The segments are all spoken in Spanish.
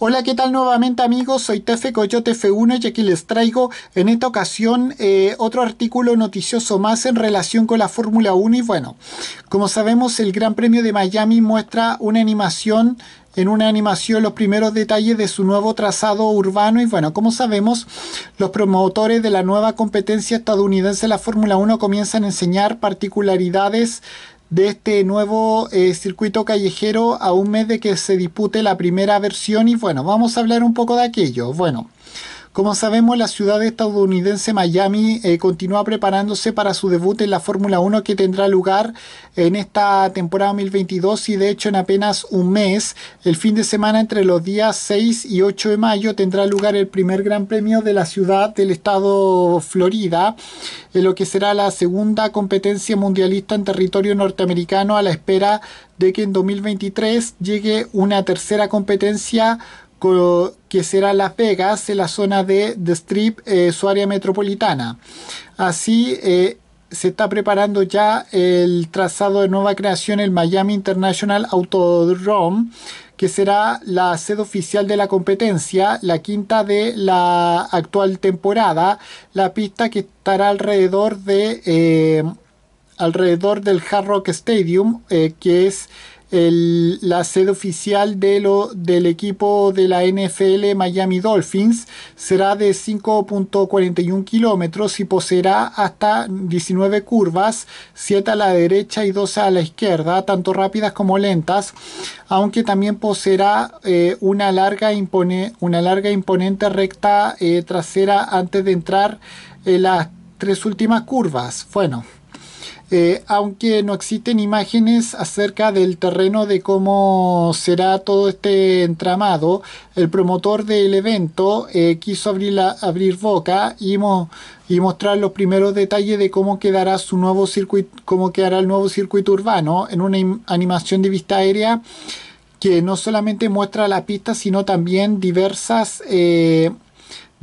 Hola, ¿qué tal nuevamente amigos? Soy Tefe Coyote F1 y aquí les traigo en esta ocasión eh, otro artículo noticioso más en relación con la Fórmula 1 y bueno, como sabemos el Gran Premio de Miami muestra una animación en una animación los primeros detalles de su nuevo trazado urbano y bueno, como sabemos, los promotores de la nueva competencia estadounidense la Fórmula 1 comienzan a enseñar particularidades de este nuevo eh, circuito callejero a un mes de que se dispute la primera versión y bueno, vamos a hablar un poco de aquello. Bueno, como sabemos, la ciudad estadounidense Miami eh, continúa preparándose para su debut en la Fórmula 1 que tendrá lugar en esta temporada 2022 y de hecho en apenas un mes, el fin de semana entre los días 6 y 8 de mayo tendrá lugar el primer Gran Premio de la ciudad del estado Florida, en lo que será la segunda competencia mundialista en territorio norteamericano a la espera de que en 2023 llegue una tercera competencia que será Las Vegas, en la zona de The Strip, eh, su área metropolitana. Así eh, se está preparando ya el trazado de nueva creación, el Miami International Autodrome, que será la sede oficial de la competencia, la quinta de la actual temporada, la pista que estará alrededor de... Eh, alrededor del Hard Rock Stadium, que es la sede oficial del equipo de la NFL Miami Dolphins será de 5.41 kilómetros y poseerá hasta 19 curvas, 7 a la derecha y 12 a la izquierda, tanto rápidas como lentas, aunque también poseerá eh, una, larga impone, una larga imponente recta eh, trasera antes de entrar en las tres últimas curvas. Bueno. Eh, aunque no existen imágenes acerca del terreno de cómo será todo este entramado, el promotor del evento eh, quiso abrir, abrir boca y, mostrar los primeros detalles de cómo quedará su nuevo circuito, cómo quedará el nuevo circuito urbano en una animación de vista aérea que no solamente muestra la pista, sino también diversas eh,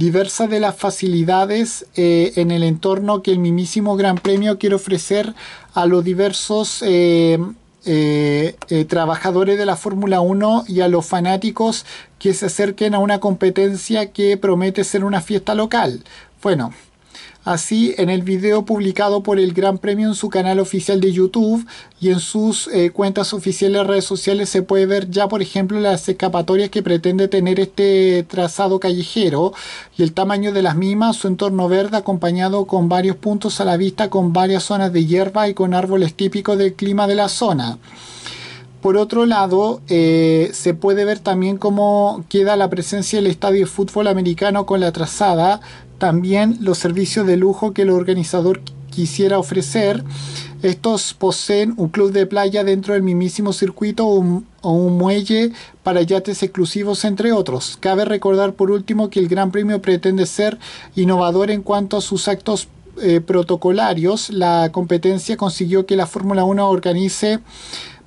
diversas de las facilidades eh, en el entorno que el mismísimo Gran Premio quiere ofrecer a los diversos eh, eh, trabajadores de la Fórmula 1 y a los fanáticos que se acerquen a una competencia que promete ser una fiesta local. Bueno, Así, en el video publicado por el Gran Premio en su canal oficial de YouTube y en sus eh, cuentas oficiales de redes sociales se puede ver ya, por ejemplo, las escapatorias que pretende tener este trazado callejero y el tamaño de las mismas, su entorno verde acompañado con varios puntos a la vista con varias zonas de hierba y con árboles típicos del clima de la zona. Por otro lado, eh, se puede ver también cómo queda la presencia del estadio de fútbol americano con la trazada, también los servicios de lujo que el organizador quisiera ofrecer. Estos poseen un club de playa dentro del mismísimo circuito o un, muelle para yates exclusivos, entre otros. Cabe recordar por último que el Gran Premio pretende ser innovador en cuanto a sus actos eh, protocolarios. La competencia consiguió que la Fórmula 1 organice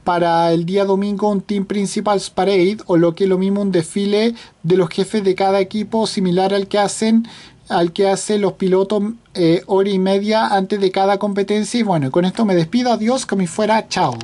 para el día domingo un Team Principals Parade o lo que es lo mismo un desfile de los jefes de cada equipo similar al que hacen al que hacen los pilotos eh, hora y media antes de cada competencia y bueno con esto me despido adiós como fuera chao